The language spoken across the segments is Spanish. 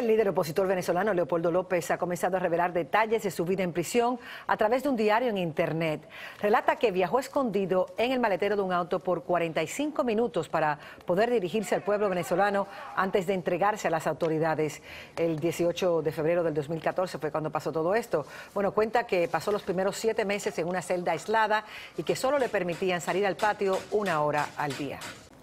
El líder opositor venezolano Leopoldo López ha comenzado a revelar detalles de su vida en prisión a través de un diario en Internet. Relata que viajó escondido en el maletero de un auto por 45 minutos para poder dirigirse al pueblo venezolano antes de entregarse a las autoridades. El 18 de febrero del 2014 fue cuando pasó todo esto. Bueno, cuenta que pasó los primeros siete meses en una celda aislada y que solo le permitían salir al patio una hora al día.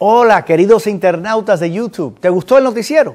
Hola, queridos internautas de YouTube. ¿Te gustó el noticiero?